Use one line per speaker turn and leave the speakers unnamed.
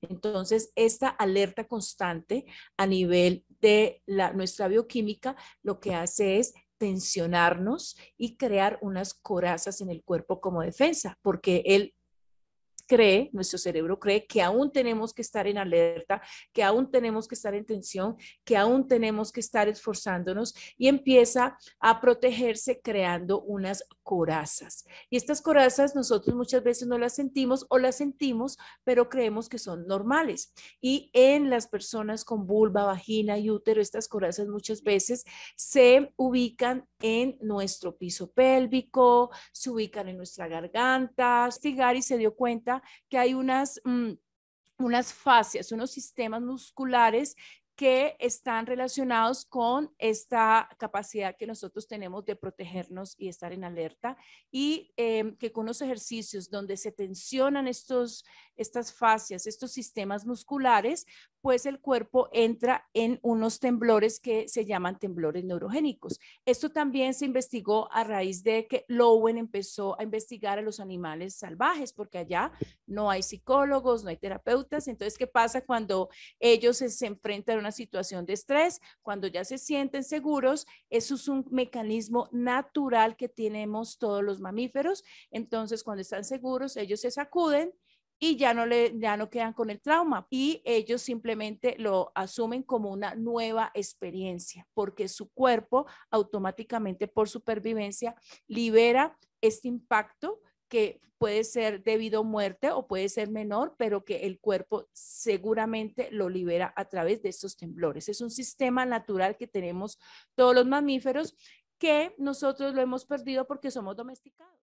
Entonces, esta alerta constante a nivel de la, nuestra bioquímica lo que hace es tensionarnos y crear unas corazas en el cuerpo como defensa, porque el cree, nuestro cerebro cree que aún tenemos que estar en alerta, que aún tenemos que estar en tensión, que aún tenemos que estar esforzándonos y empieza a protegerse creando unas corazas. Y estas corazas nosotros muchas veces no las sentimos o las sentimos, pero creemos que son normales. Y en las personas con vulva, vagina y útero, estas corazas muchas veces se ubican en nuestro piso pélvico, se ubican en nuestra garganta, y se dio cuenta que hay unas... Mm, unas fascias, unos sistemas musculares que están relacionados con esta capacidad que nosotros tenemos de protegernos y estar en alerta y em, que con los ejercicios donde se tensionan estos, estas fascias, estos sistemas musculares, pues el cuerpo entra en unos temblores que se llaman temblores neurogénicos. Esto también se investigó a raíz de que Lowen empezó a investigar a los animales salvajes, porque allá no hay psicólogos, no hay terapeutas. Entonces, ¿qué pasa cuando ellos se enfrentan a situación de estrés, cuando ya se sienten seguros, eso es un mecanismo natural que tenemos todos los mamíferos. Entonces, cuando están seguros, ellos se sacuden y ya no, le, ya no quedan con el trauma y ellos simplemente lo asumen como una nueva experiencia porque su cuerpo automáticamente por supervivencia libera este impacto que puede ser debido a muerte o puede ser menor, pero que el cuerpo seguramente lo libera a través de estos temblores. Es un sistema natural que tenemos todos los mamíferos que nosotros lo hemos perdido porque somos domesticados.